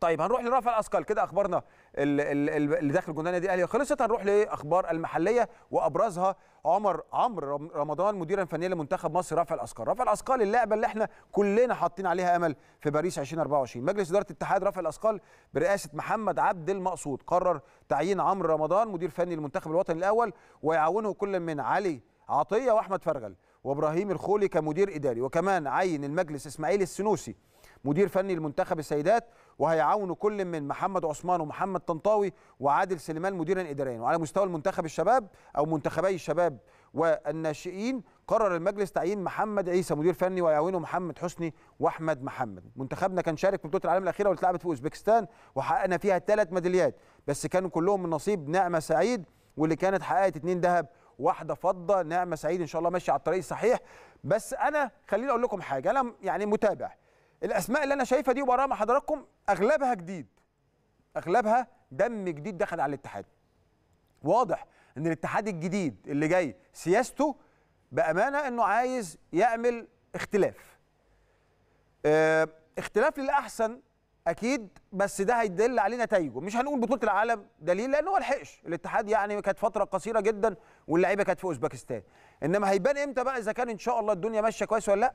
طيب هنروح لرفع الاثقال كده اخبارنا اللي داخل جندنا دي الاهلي خلصت هنروح لاخبار المحليه وابرزها عمر عمرو رمضان مديرا فنيا لمنتخب مصر رفع الاثقال رفع الاثقال اللعبه اللي احنا كلنا حاطين عليها امل في باريس 2024 مجلس اداره اتحاد رفع الاثقال برئاسه محمد عبد المقصود قرر تعيين عمرو رمضان مدير فني للمنتخب الوطني الاول ويعاونه كل من علي عطيه واحمد فرغل وابراهيم الخولي كمدير اداري وكمان عين المجلس اسماعيل السنوسي مدير فني لمنتخب السيدات وهيعاونوا كل من محمد عثمان ومحمد طنطاوي وعادل سليمان مديرا اداريا وعلى مستوى المنتخب الشباب او منتخبي الشباب والناشئين قرر المجلس تعيين محمد عيسى مدير فني ويعاونه محمد حسني واحمد محمد منتخبنا كان شارك في بطوله العالم الاخيره واللي اتلعبت في اوزبكستان وحققنا فيها ثلاث ميداليات بس كانوا كلهم من نصيب نعمه سعيد واللي كانت حققت اثنين ذهب واحده فضه نعمه سعيد ان شاء الله ماشي على الطريق الصحيح بس انا خليني اقول لكم حاجه انا يعني متابع الاسماء اللي انا شايفها دي وبراها مع حضراتكم اغلبها جديد اغلبها دم جديد دخل على الاتحاد واضح ان الاتحاد الجديد اللي جاي سياسته بامانه انه عايز يعمل اختلاف اه اختلاف للاحسن اكيد بس ده هيدل عليه نتائجه مش هنقول بطوله العالم دليل لان هو لحقش الاتحاد يعني كانت فتره قصيره جدا واللعيبه كانت في اوزبكستان انما هيبان امتى بقى اذا كان ان شاء الله الدنيا ماشيه كويس ولا لا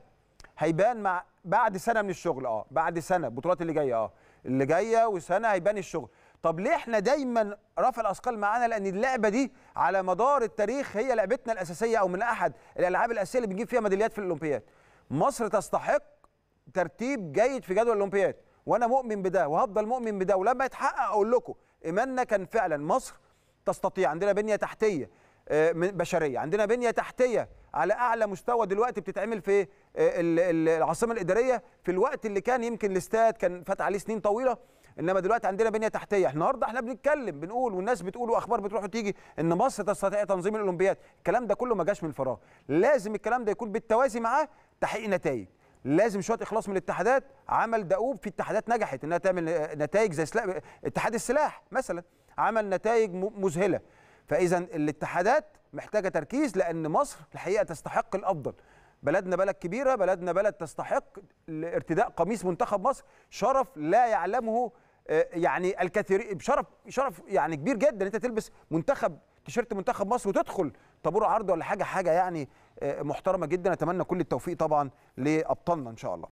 هيبان مع بعد سنه من الشغل اه بعد سنه البطولات اللي جايه اه اللي جايه وسنه هيبان الشغل طب ليه احنا دايما رفع الاثقال معانا لان اللعبه دي على مدار التاريخ هي لعبتنا الاساسيه او من احد الالعاب الاساسيه اللي بنجيب فيها ميداليات في الاولمبياد مصر تستحق ترتيب جيد في جدول الاولمبياد وانا مؤمن بده وهفضل مؤمن بده ولما يتحقق اقول لكم ايماننا كان فعلا مصر تستطيع عندنا بنيه تحتيه آه، بشريه عندنا بنيه تحتيه على اعلى مستوى دلوقتي بتتعمل في آه، العاصمه الاداريه في الوقت اللي كان يمكن الاستاد كان فات عليه سنين طويله انما دلوقتي عندنا بنيه تحتيه النهارده احنا بنتكلم بنقول والناس بتقول واخبار بتروح وتيجي ان مصر تستطيع تنظيم الاولمبياد الكلام ده كله ما جاش من فراغ لازم الكلام ده يكون بالتوازي معاه تحقيق نتائج لازم شويه اخلاص من الاتحادات عمل دؤوب في اتحادات نجحت انها تعمل آه، نتائج زي اتحاد السلاح مثلا عمل نتائج مذهله فاذا الاتحادات محتاجه تركيز لان مصر الحقيقه تستحق الافضل بلدنا بلد كبيره بلدنا بلد تستحق ارتداء قميص منتخب مصر شرف لا يعلمه آه، يعني الكثير بشرف شرف يعني كبير جدا انت تلبس منتخب تيشيرت منتخب مصر وتدخل طابور عرض ولا حاجه حاجه يعني آه، محترمه جدا اتمنى كل التوفيق طبعا لابطالنا ان شاء الله